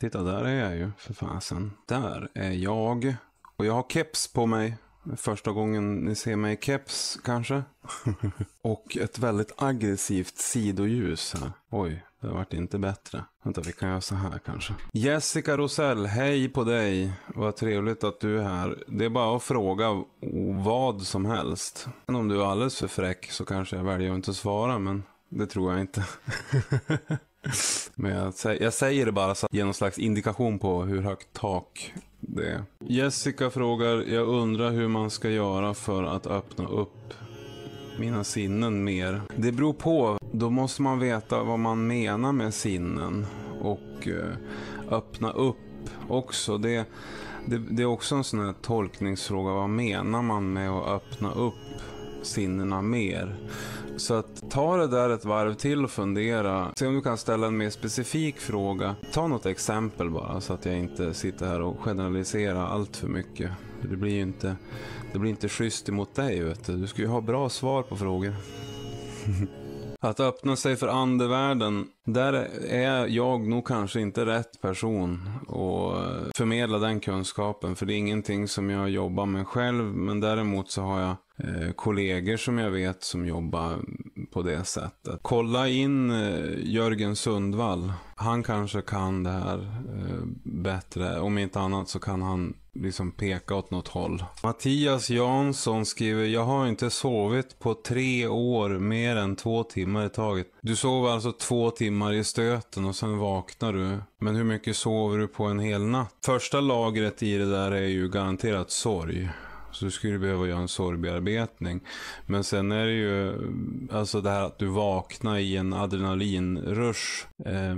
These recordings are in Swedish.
Titta, där är jag ju för fasen. Där är jag. Och jag har keps på mig. Första gången ni ser mig i keps kanske. och ett väldigt aggressivt sidoljus här. Oj, det vart inte bättre. Vänta, vi kan göra så här kanske. Jessica Rosell, hej på dig. Vad trevligt att du är här. Det är bara att fråga vad som helst. Om du är alldeles för fräck så kanske jag väljer att inte svara, men det tror jag inte. Men jag, jag säger det bara så att ge någon slags indikation på hur högt tak det är. Jessica frågar, jag undrar hur man ska göra för att öppna upp mina sinnen mer. Det beror på. Då måste man veta vad man menar med sinnen. Och eh, öppna upp också. Det, det, det är också en sån här tolkningsfråga. Vad menar man med att öppna upp sinnena mer? Så att ta det där ett varv till och fundera. Se om du kan ställa en mer specifik fråga. Ta något exempel bara så att jag inte sitter här och generaliserar allt för mycket. Det blir ju inte, det blir inte schysst emot dig vet du. Du ska ju ha bra svar på frågor. Att öppna sig för andevärlden, där är jag nog kanske inte rätt person att förmedla den kunskapen. För det är ingenting som jag jobbar med själv. Men däremot så har jag Eh, kollegor som jag vet som jobbar på det sättet. Kolla in eh, Jörgen Sundvall. Han kanske kan det här eh, bättre. Om inte annat så kan han liksom peka åt något håll. Mattias Jansson skriver, jag har inte sovit på tre år mer än två timmar i taget. Du sover alltså två timmar i stöten och sen vaknar du. Men hur mycket sover du på en hel natt? Första lagret i det där är ju garanterat sorg. Så du skulle behöva göra en sorgbearbetning. Men sen är det ju, alltså det här att du vaknar i en adrenalinrush. Eh,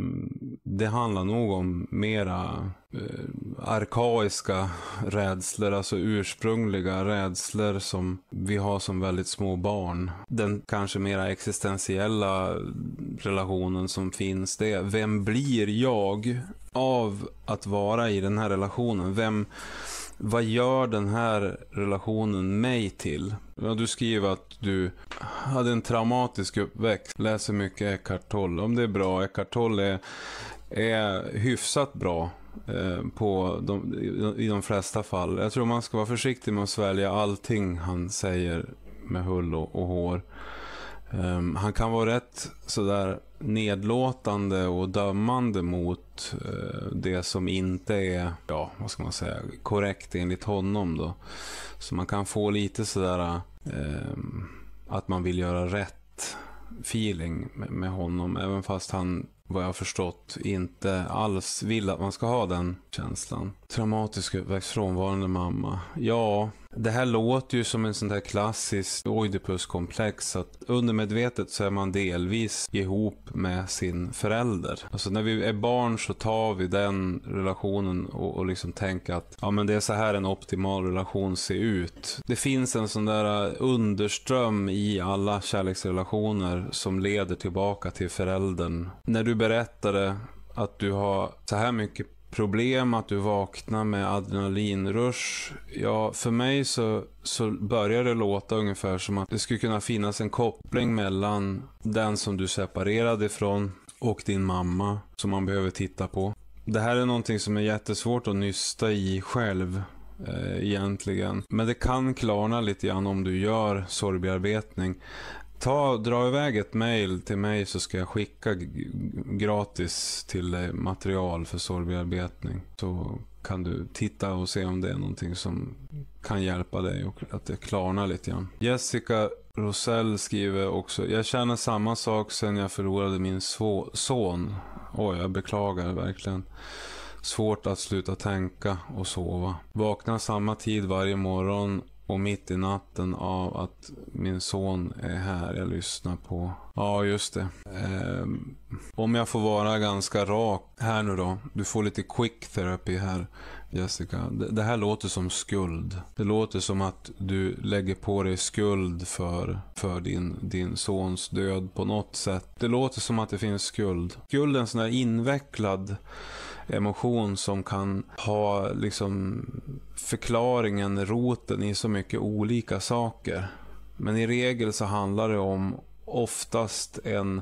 det handlar nog om mera eh, arkaiska rädslor, alltså ursprungliga rädslor som vi har som väldigt små barn. Den kanske mera existentiella relationen som finns, det är vem blir jag av att vara i den här relationen? Vem vad gör den här relationen mig till? Du skriver att du hade en traumatisk uppväxt, läser mycket Eckart Tolle. Om det är bra, Eckart Tolle är, är hyfsat bra eh, på de, i de flesta fall. Jag tror man ska vara försiktig med att svälja allting han säger med hull och, och hår. Um, han kan vara rätt sådär nedlåtande och dömande mot eh, det som inte är, ja, vad ska man säga, korrekt enligt honom då. Så man kan få lite sådär eh, att man vill göra rätt feeling med honom, även fast han vad jag har förstått, inte alls vill att man ska ha den känslan. Traumatisk uppväxt, frånvarande mamma. Ja, det här låter ju som en sån där klassisk Oidipuskomplex. Att undermedvetet så är man delvis ihop med sin förälder. Alltså när vi är barn så tar vi den relationen och, och liksom tänker att ja, men det är så här en optimal relation ser ut. Det finns en sån där underström i alla kärleksrelationer som leder tillbaka till föräldern. När du berättade att du har så här mycket problem, att du vaknar med adrenalinrush. Ja, för mig så, så börjar det låta ungefär som att det skulle kunna finnas en koppling mellan den som du separerade ifrån och din mamma som man behöver titta på. Det här är någonting som är jättesvårt att nysta i själv eh, egentligen. Men det kan klarna lite grann om du gör sorgbearbetning. Ta, dra iväg ett mail till mig så ska jag skicka gratis till dig material för sorgbearbetning. Så kan du titta och se om det är någonting som kan hjälpa dig och att det klarnar lite grann. Jessica Rosell skriver också. Jag känner samma sak sen jag förlorade min son. Oj, jag beklagar verkligen. Svårt att sluta tänka och sova. Vaknar samma tid varje morgon och mitt i natten av att min son är här, jag lyssnar på... Ja, just det. Eh, om jag får vara ganska rak här nu då. Du får lite quick therapy här, Jessica. Det, det här låter som skuld. Det låter som att du lägger på dig skuld för, för din, din sons död på något sätt. Det låter som att det finns skuld. Skulden är sån där invecklad emotion som kan ha liksom förklaringen, roten i så mycket olika saker. Men i regel så handlar det om oftast en...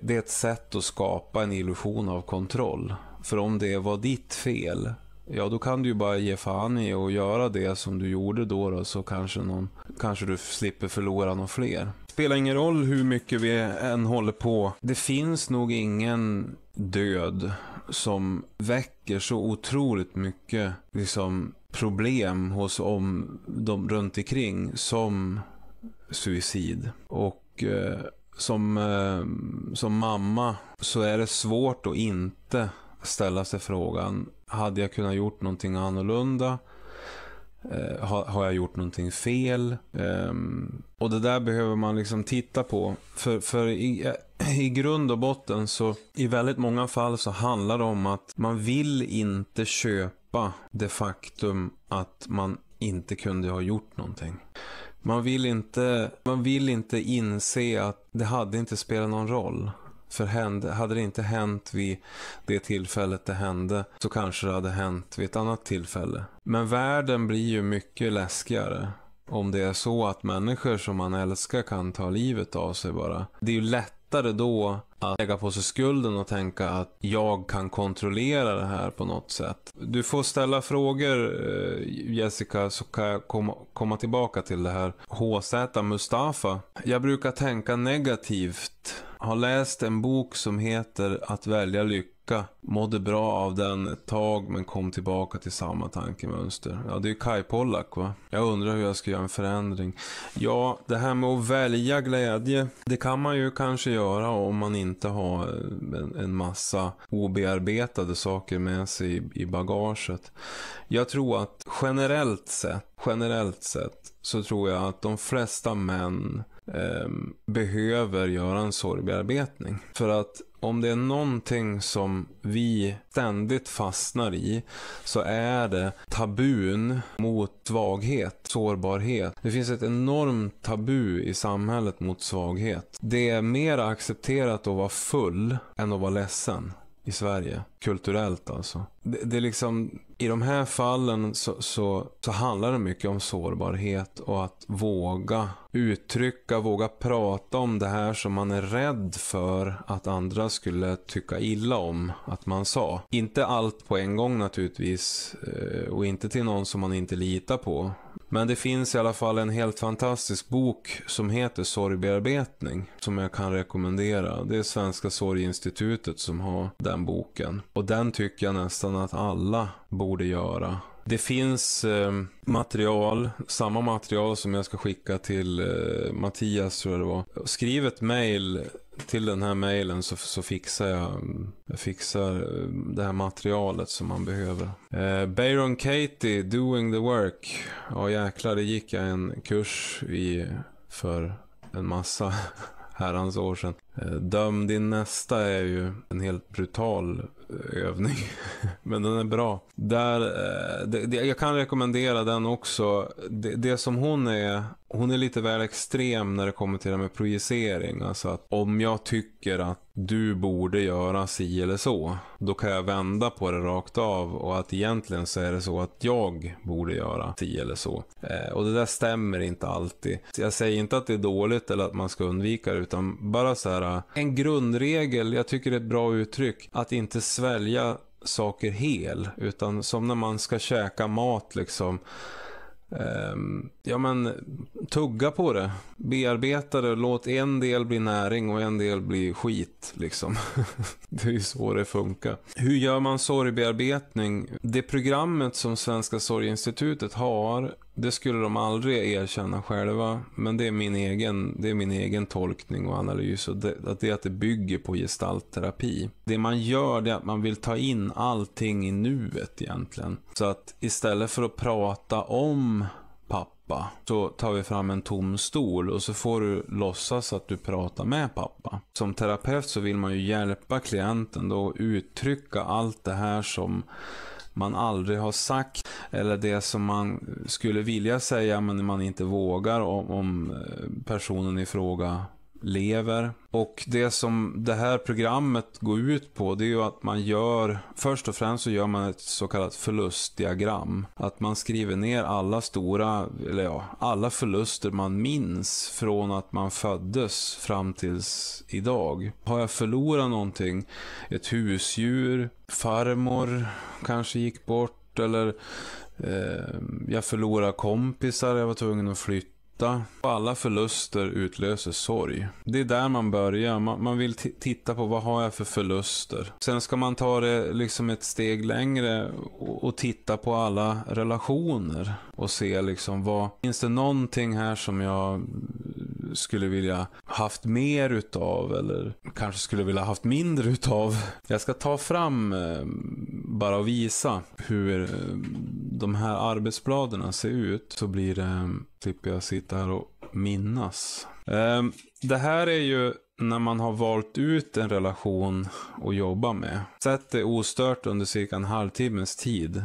Det är ett sätt att skapa en illusion av kontroll. För om det var ditt fel, ja då kan du ju bara ge fan i och göra det som du gjorde då, då så kanske, någon, kanske du slipper förlora någon fler. Det spelar ingen roll hur mycket vi än håller på. Det finns nog ingen död som väcker så otroligt mycket liksom, problem hos om, de runt omkring som suicid. Och eh, som, eh, som mamma så är det svårt att inte ställa sig frågan, hade jag kunnat gjort någonting annorlunda? Eh, har, har, jag gjort någonting fel? Eh, och det där behöver man liksom titta på. För, för i, i grund och botten så i väldigt många fall så handlar det om att man vill inte köpa det faktum att man inte kunde ha gjort någonting. Man vill inte, man vill inte inse att det hade inte spelat någon roll. För hände, hade det inte hänt vid det tillfället det hände så kanske det hade hänt vid ett annat tillfälle. Men världen blir ju mycket läskigare om det är så att människor som man älskar kan ta livet av sig bara. Det är ju lättare då att lägga på sig skulden och tänka att jag kan kontrollera det här på något sätt. Du får ställa frågor eh, Jessica så kan jag komma tillbaka till det här. HZ Mustafa. Jag brukar tänka negativt har läst en bok som heter Att välja lycka. Mådde bra av den ett tag men kom tillbaka till samma tankemönster. Ja, det är Kai Pollak va? Jag undrar hur jag ska göra en förändring. Ja, det här med att välja glädje. Det kan man ju kanske göra om man inte har en, massa obearbetade saker med sig i bagaget. Jag tror att generellt sett, generellt sett så tror jag att de flesta män Ehm, behöver göra en sorgbearbetning. För att om det är någonting som vi ständigt fastnar i så är det tabun mot svaghet, sårbarhet. Det finns ett enormt tabu i samhället mot svaghet. Det är mer accepterat att vara full än att vara ledsen i Sverige kulturellt alltså. Det, det är liksom, I de här fallen så, så, så, handlar det mycket om sårbarhet och att våga uttrycka, våga prata om det här som man är rädd för att andra skulle tycka illa om att man sa. Inte allt på en gång naturligtvis eh, och inte till någon som man inte litar på. Men det finns i alla fall en helt fantastisk bok som heter Sorgbearbetning som jag kan rekommendera. Det är Svenska Sorginstitutet som har den boken. Och den tycker jag nästan att alla borde göra. Det finns eh, material, samma material som jag ska skicka till eh, Mattias tror jag det var. Skriv ett mail till den här mailen så, så fixar jag, jag fixar eh, det här materialet som man behöver. Eh, Bayron Katie, Doing the Work. Ja jäklar, det gick jag en kurs i för en massa herrans år sedan. Eh, döm din nästa är ju en helt brutal övning. Men den är bra. Där, eh, det, det, jag kan rekommendera den också. Det, det som hon är hon är lite väl extrem när det kommer till det med projicering. Alltså att om jag tycker att du borde göra si eller så. Då kan jag vända på det rakt av och att egentligen så är det så att jag borde göra si eller så. Eh, och det där stämmer inte alltid. Jag säger inte att det är dåligt eller att man ska undvika det utan bara så här. Eh, en grundregel, jag tycker det är ett bra uttryck, att inte svälja saker hel. Utan som när man ska käka mat liksom Ehm, ja men tugga på det. Bearbeta det låt en del bli näring och en del bli skit liksom. det är ju så det funkar. Hur gör man sorgbearbetning? Det programmet som Svenska Sorginstitutet har det skulle de aldrig erkänna själva, men det är min egen, det är min egen tolkning och analys. Och det, att det är att det bygger på gestaltterapi. Det man gör är att man vill ta in allting i nuet egentligen. Så att istället för att prata om pappa så tar vi fram en tom stol och så får du låtsas att du pratar med pappa. Som terapeut så vill man ju hjälpa klienten då uttrycka allt det här som man aldrig har sagt eller det som man skulle vilja säga men man inte vågar om, om eh, personen i fråga lever. Och det som det här programmet går ut på det är ju att man gör, först och främst så gör man ett så kallat förlustdiagram. Att man skriver ner alla stora, eller ja, alla förluster man minns från att man föddes fram tills idag. Har jag förlorat någonting, ett husdjur, farmor kanske gick bort eller eh, jag förlorade kompisar, jag var tvungen att flytta ofta och alla förluster utlöser sorg. Det är där man börjar. Man, man vill titta på vad har jag för förluster. Sen ska man ta det liksom ett steg längre och, och titta på alla relationer och se liksom vad finns det någonting här som jag skulle vilja haft mer utav eller kanske skulle vilja haft mindre utav. Jag ska ta fram eh, bara och visa hur eh, de här arbetsbladen ser ut så blir det, slipper eh, typ jag sitta här och minnas. Ehm, det här är ju när man har valt ut en relation att jobba med. Sätt det ostört under cirka en halvtimmes tid.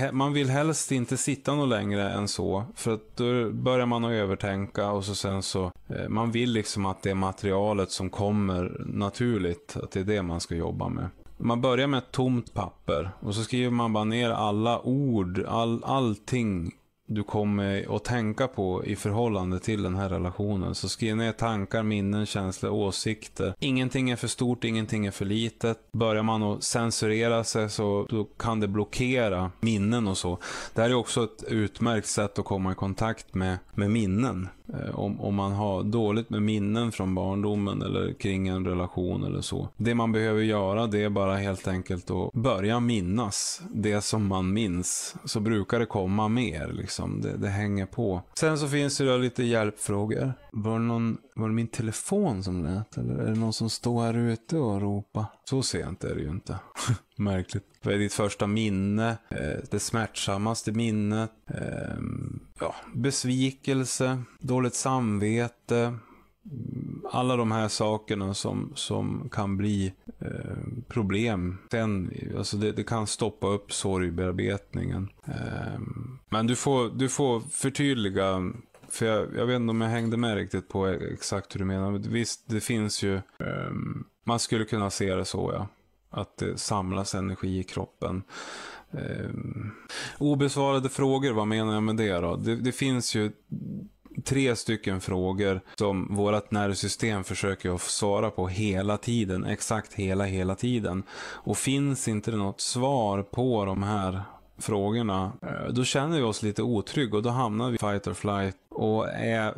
Ehm, man vill helst inte sitta något längre än så. För att då börjar man att övertänka och så sen så. Eh, man vill liksom att det är materialet som kommer naturligt. Att det är det man ska jobba med. Man börjar med ett tomt papper och så skriver man bara ner alla ord, all, allting du kommer att tänka på i förhållande till den här relationen. Så skriv ner tankar, minnen, känslor, åsikter. Ingenting är för stort, ingenting är för litet. Börjar man att censurera sig så då kan det blockera minnen och så. Det här är också ett utmärkt sätt att komma i kontakt med, med minnen. Eh, om, om man har dåligt med minnen från barndomen eller kring en relation eller så. Det man behöver göra det är bara helt enkelt att börja minnas det som man minns. Så brukar det komma mer liksom. Det, det hänger på. Sen så finns det lite hjälpfrågor. Var det, någon, var det min telefon som lät? Eller är det någon som står här ute och ropar? Så sent är det ju inte. Märkligt. Vad är ditt första minne? Eh, det smärtsammaste minnet? Eh, ja, besvikelse, dåligt samvete, alla de här sakerna som, som kan bli eh, problem. Sen, alltså det, det, kan stoppa upp sorgbearbetningen. Eh, men du får, du får förtydliga, för jag, jag vet inte om jag hängde med riktigt på exakt hur du menar. Visst, det finns ju, eh, man skulle kunna se det så ja. Att det samlas energi i kroppen. Ehm. obesvarade frågor, vad menar jag med det då? Det, det finns ju tre stycken frågor som vårt nervsystem försöker att svara på hela tiden, exakt hela, hela tiden. Och finns inte det något svar på de här frågorna, eh, då känner vi oss lite otrygga och då hamnar vi i fight or flight och är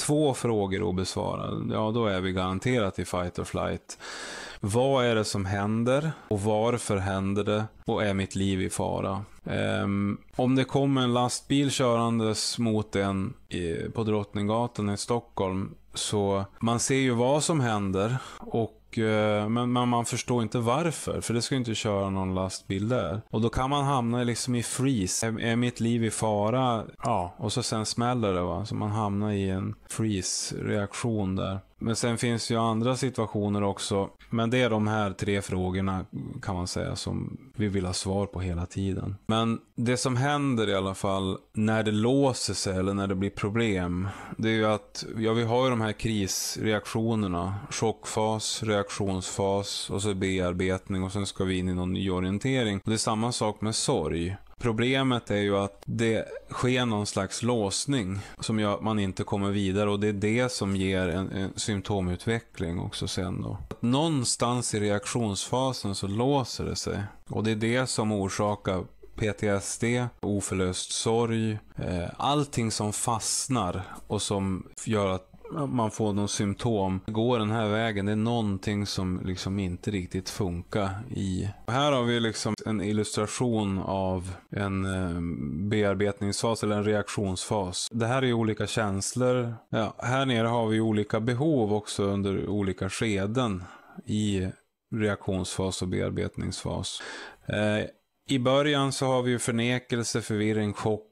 två frågor obesvarade, ja då är vi garanterat i fight or flight. Vad är det som händer och varför händer det och är mitt liv i fara? Um, om det kommer en lastbil körandes mot en i, på Drottninggatan i Stockholm så man ser ju vad som händer och Eh, men, men, man förstår inte varför, för det ska ju inte köra någon lastbil där. Och då kan man hamna liksom i freeze. Är, är mitt liv i fara? Ja, och så sen smäller det va. Så man hamnar i en freeze-reaktion där. Men sen finns ju andra situationer också. Men det är de här tre frågorna kan man säga som vi vill ha svar på hela tiden. Men det som händer i alla fall när det låser sig eller när det blir problem. Det är ju att, ja vi har ju de här krisreaktionerna. Chockfas, reaktionsfas och så bearbetning och sen ska vi in i någon ny orientering. Och det är samma sak med sorg. Problemet är ju att det sker någon slags låsning som gör att man inte kommer vidare och det är det som ger en, en symptomutveckling också sen då. Att någonstans i reaktionsfasen så låser det sig och det är det som orsakar PTSD, oförlöst sorg, eh, allting som fastnar och som gör att man får någon symptom. går den här vägen, det är någonting som liksom inte riktigt funkar i. Och här har vi liksom en illustration av en eh, bearbetningsfas eller en reaktionsfas. Det här är olika känslor. Ja, här nere har vi olika behov också under olika skeden i reaktionsfas och bearbetningsfas. Eh, I början så har vi förnekelse, förvirring, chock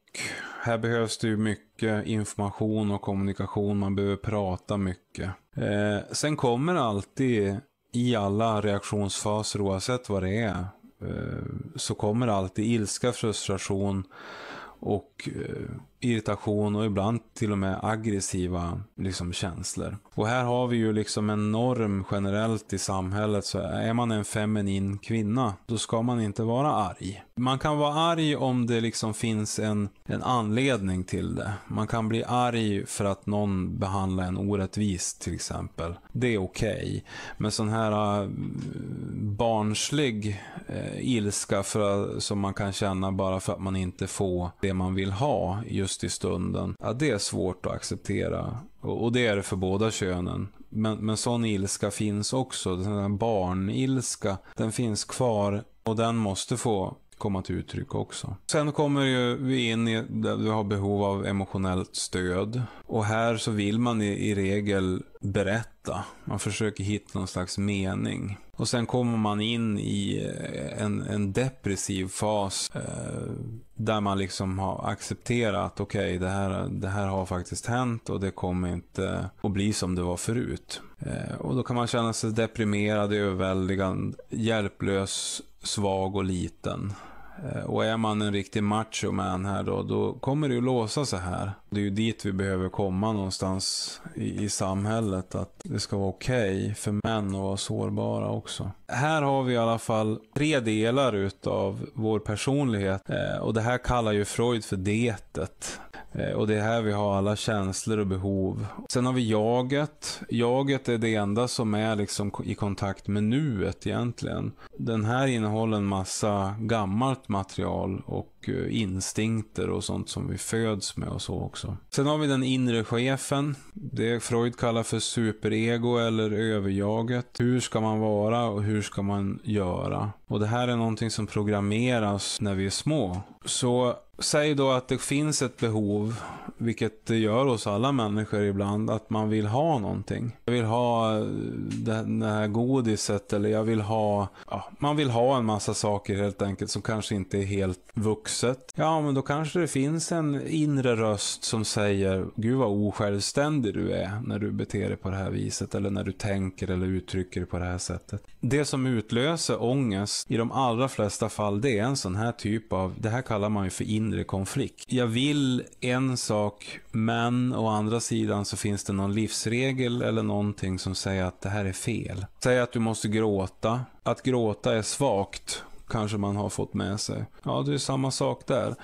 här behövs det ju mycket information och kommunikation. Man behöver prata mycket. Eh, sen kommer alltid i alla reaktionsfaser oavsett vad det är. Eh, så kommer alltid ilska, frustration och eh, irritation och ibland till och med aggressiva liksom, känslor. Och här har vi ju liksom en norm generellt i samhället så är man en feminin kvinna då ska man inte vara arg. Man kan vara arg om det liksom finns en, en anledning till det. Man kan bli arg för att någon behandlar en orättvist till exempel. Det är okej. Okay. Men sån här äh, barnslig eh, ilska för, som man kan känna bara för att man inte får det man vill ha just i stunden. Ja, det är svårt att acceptera. Och, och det är det för båda könen. Men, men sån ilska finns också. Den här barnilska, den finns kvar och den måste få komma till uttryck också. Sen kommer ju vi in i där du har behov av emotionellt stöd. Och här så vill man i, i regel berätta. Man försöker hitta någon slags mening. Och sen kommer man in i eh, en, en depressiv fas eh, där man liksom har accepterat, okej, okay, det, här, det här har faktiskt hänt och det kommer inte att bli som det var förut. Eh, och då kan man känna sig deprimerad, överväldigad, hjälplös, svag och liten. Eh, och är man en riktig macho man här då, då kommer det ju låsa sig här. Det är ju dit vi behöver komma någonstans i, i samhället. Att det ska vara okej okay för män att vara sårbara också. Här har vi i alla fall tre delar utav vår personlighet. Eh, och det här kallar ju Freud för detet. Eh, och det är här vi har alla känslor och behov. Sen har vi jaget. Jaget är det enda som är liksom i kontakt med nuet egentligen. Den här innehåller en massa gammalt material och instinkter och sånt som vi föds med och så också. Sen har vi den inre chefen. Det Freud kallar för superego eller överjaget. Hur ska man vara och hur ska man göra? Och det här är någonting som programmeras när vi är små. Så säg då att det finns ett behov, vilket det gör hos alla människor ibland, att man vill ha någonting. Jag vill ha eh, det här godiset eller jag vill ha, ja, man vill ha en massa saker helt enkelt som kanske inte är helt vuxna vuxet. Ja, men då kanske det finns en inre röst som säger Gud vad osjälvständig du är när du beter dig på det här viset eller när du tänker eller uttrycker dig på det här sättet. Det som utlöser ångest i de allra flesta fall det är en sån här typ av, det här kallar man ju för inre konflikt. Jag vill en sak men å andra sidan så finns det någon livsregel eller någonting som säger att det här är fel. Säg att du måste gråta. Att gråta är svagt kanske man har fått med sig. Ja, det är samma sak där.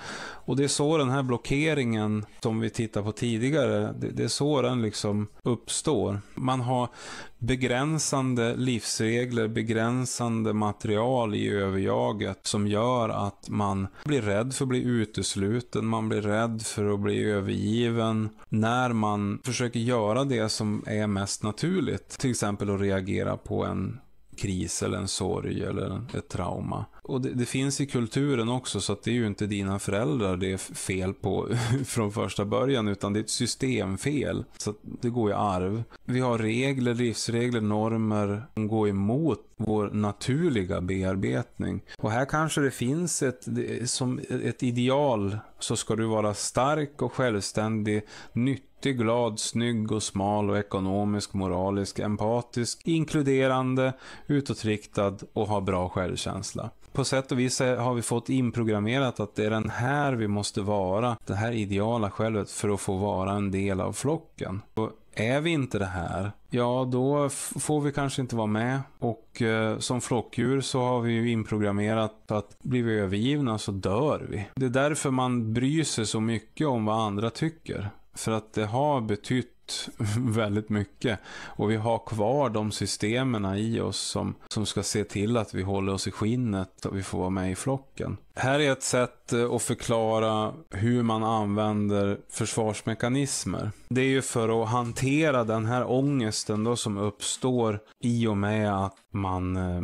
Och det är så den här blockeringen som vi tittar på tidigare, det, är så den liksom uppstår. Man har begränsande livsregler, begränsande material i överjaget som gör att man blir rädd för att bli utesluten, man blir rädd för att bli övergiven när man försöker göra det som är mest naturligt. Till exempel att reagera på en kris eller en sorg eller ett trauma. Och det, det finns i kulturen också så att det är ju inte dina föräldrar det är fel på från första början utan det är ett systemfel. Så det går i arv. Vi har regler, livsregler, normer som går emot vår naturliga bearbetning. Och här kanske det finns ett, som ett ideal så ska du vara stark och självständig, nyttig duktig, glad, snygg och smal och ekonomisk, moralisk, empatisk, inkluderande, utåtriktad och har bra självkänsla. På sätt och vis har vi fått inprogrammerat att det är den här vi måste vara, det här ideala självet för att få vara en del av flocken. Och är vi inte det här, ja då får vi kanske inte vara med. Och eh, som flockdjur så har vi ju inprogrammerat att blir vi övergivna så dör vi. Det är därför man bryr sig så mycket om vad andra tycker. För att det har betytt väldigt mycket. Och vi har kvar de systemen i oss som, som ska se till att vi håller oss i skinnet och vi får vara med i flocken. Här är ett sätt att förklara hur man använder försvarsmekanismer. Det är ju för att hantera den här ångesten då som uppstår i och med att man eh,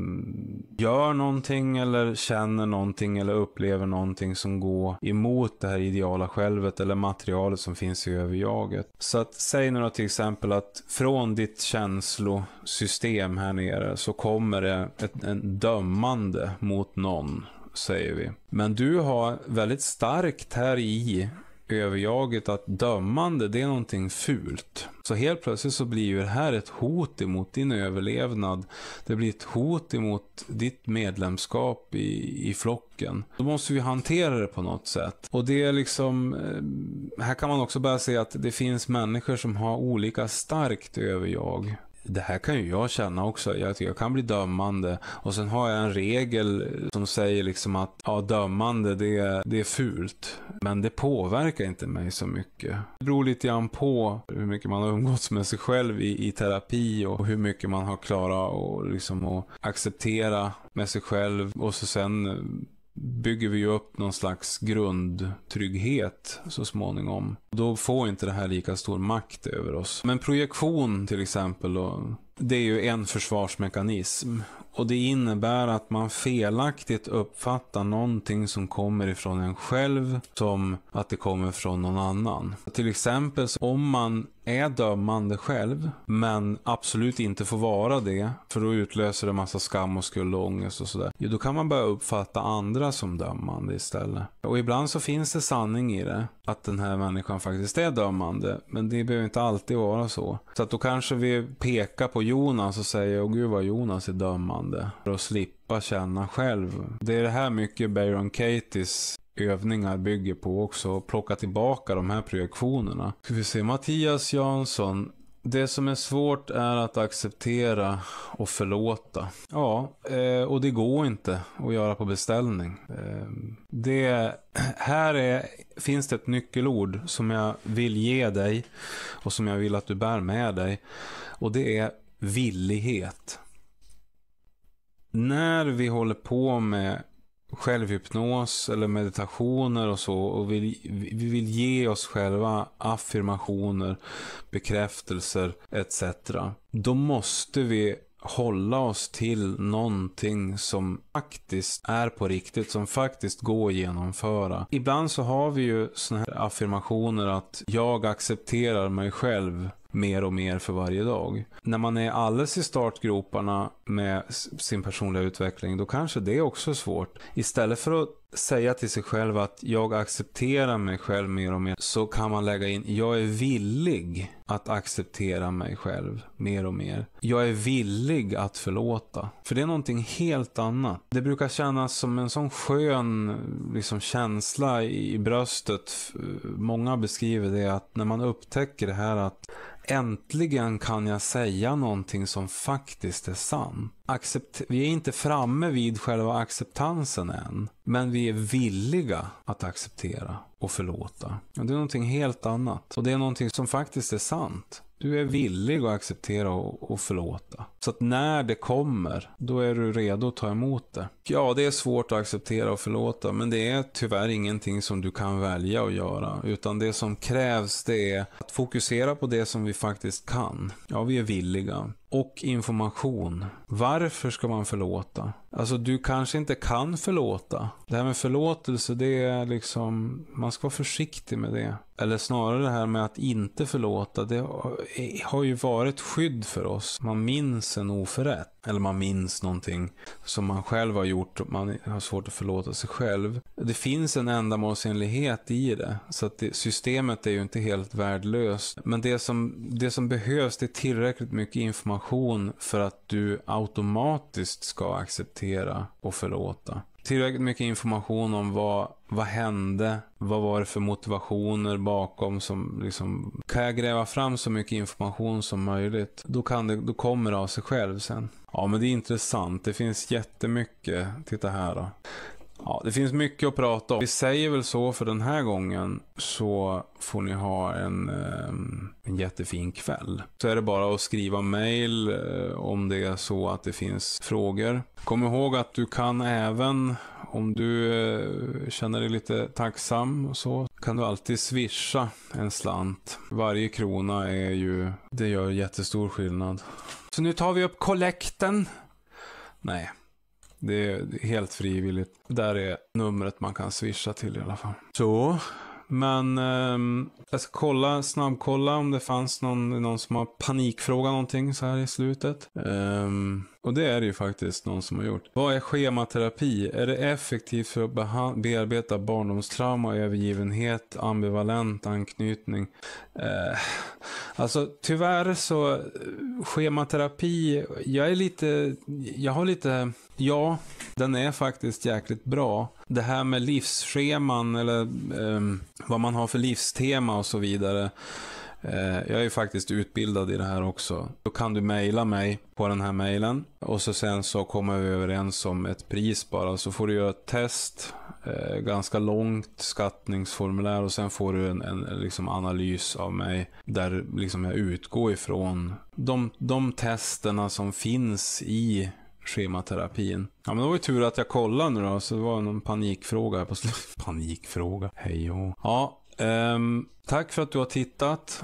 gör någonting eller känner någonting eller upplever någonting som går emot det här ideala självet eller materialet som finns i överjaget. Så att säg nu då till exempel att från ditt känslosystem här nere så kommer det ett, en dömande mot någon säger vi. Men du har väldigt starkt här i överjaget att dömande, det är någonting fult. Så helt plötsligt så blir ju det här ett hot emot din överlevnad. Det blir ett hot emot ditt medlemskap i, i flocken. Då måste vi hantera det på något sätt. Och det är liksom, eh, här kan man också börja se att det finns människor som har olika starkt överjag det här kan ju jag känna också. Jag, jag kan bli dömande. Och sen har jag en regel som säger liksom att ja, dömande det, det är fult. Men det påverkar inte mig så mycket. Det beror lite grann på hur mycket man har umgåtts med sig själv i, i terapi och hur mycket man har klarat och liksom att acceptera med sig själv. Och så sen bygger vi ju upp någon slags grundtrygghet så småningom. Då får inte det här lika stor makt över oss. Men projektion till exempel då, det är ju en försvarsmekanism. Och det innebär att man felaktigt uppfattar någonting som kommer ifrån en själv som att det kommer från någon annan. Till exempel om man är dömande själv men absolut inte får vara det för då utlöser det massa skam och skuld och ångest och sådär. Då kan man börja uppfatta andra som dömande istället. Och ibland så finns det sanning i det. Att den här människan faktiskt är dömande. Men det behöver inte alltid vara så. Så att då kanske vi pekar på Jonas och säger åh gud vad Jonas är dömande utmanande. Att slippa känna själv. Det är det här mycket Baron Katies övningar bygger på också. Plocka tillbaka de här projektionerna. Ska vi se, Mattias Jansson. Det som är svårt är att acceptera och förlåta. Ja, eh, och det går inte att göra på beställning. Ehm, det här är, finns det ett nyckelord som jag vill ge dig och som jag vill att du bär med dig. Och det är villighet när vi håller på med självhypnos eller meditationer och så och vi, vi vill ge oss själva affirmationer, bekräftelser etc. Då måste vi hålla oss till någonting som faktiskt är på riktigt, som faktiskt går att genomföra. Ibland så har vi ju sådana här affirmationer att jag accepterar mig själv mer och mer för varje dag. När man är alldeles i startgroparna med sin personliga utveckling, då kanske det också är svårt. Istället för att säga till sig själv att jag accepterar mig själv mer och mer. Så kan man lägga in, jag är villig att acceptera mig själv mer och mer. Jag är villig att förlåta. För det är någonting helt annat. Det brukar kännas som en sån skön liksom, känsla i bröstet. Många beskriver det att när man upptäcker det här att äntligen kan jag säga någonting som faktiskt är sant accept vi är inte framme vid själva acceptansen än, men vi är villiga att acceptera och förlåta. Och det är någonting helt annat. Och det är någonting som faktiskt är sant. Du är mm. villig att acceptera och, och förlåta. Så att när det kommer, då är du redo att ta emot det. Ja, det är svårt att acceptera och förlåta, men det är tyvärr ingenting som du kan välja att göra. Utan det som krävs, det är att fokusera på det som vi faktiskt kan. Ja, vi är villiga. Och information. Varför ska man förlåta? Alltså du kanske inte kan förlåta. Det här med förlåtelse, det är liksom, man ska vara försiktig med det. Eller snarare det här med att inte förlåta, det har ju varit skydd för oss. Man minns en oförrätt eller man minns någonting som man själv har gjort och man har svårt att förlåta sig själv. Det finns en ändamålsenlighet i det, så att det, systemet är ju inte helt värdelöst. Men det som, det som behövs det är tillräckligt mycket information för att du automatiskt ska acceptera och förlåta tillräckligt mycket information om vad, vad hände, vad var det för motivationer bakom som liksom, kan jag gräva fram så mycket information som möjligt, då, kan det, då kommer det av sig själv sen. Ja men det är intressant, det finns jättemycket, titta här då. Ja, det finns mycket att prata om. Vi säger väl så för den här gången. Så får ni ha en, eh, en jättefin kväll. Så är det bara att skriva mail eh, om det är så att det finns frågor. Kom ihåg att du kan även, om du eh, känner dig lite tacksam och så, kan du alltid swisha en slant. Varje krona är ju, det gör jättestor skillnad. Så nu tar vi upp kollekten. Nej. Det är helt frivilligt. Där är numret man kan swisha till i alla fall. Så. Men eh, jag ska kolla, snabbkolla om det fanns någon, någon som har panikfråga någonting så här i slutet. Um, och det är det ju faktiskt någon som har gjort. Vad är schematerapi? Är det effektivt för att bearbeta barndomstrauma, övergivenhet, ambivalent anknytning? Eh, alltså tyvärr så, eh, schematerapi, jag är lite, jag har lite, ja, den är faktiskt jäkligt bra. Det här med livsscheman eller eh, vad man har för livstema och så vidare. Eh, jag är faktiskt utbildad i det här också. Då kan du mejla mig på den här mejlen. Och så sen så kommer vi överens om ett pris bara. Så får du göra ett test, eh, ganska långt skattningsformulär och sen får du en, en liksom analys av mig. Där liksom jag utgår ifrån de, de testerna som finns i schematerapin. Ja men det var ju tur att jag kollade nu då, så det var någon panikfråga här på slutet. Panikfråga, hej och. Ja, Um, tack för att du har tittat.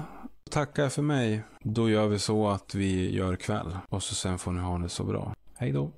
Tackar för mig. Då gör vi så att vi gör kväll. Och så sen får ni ha det så bra. Hej då.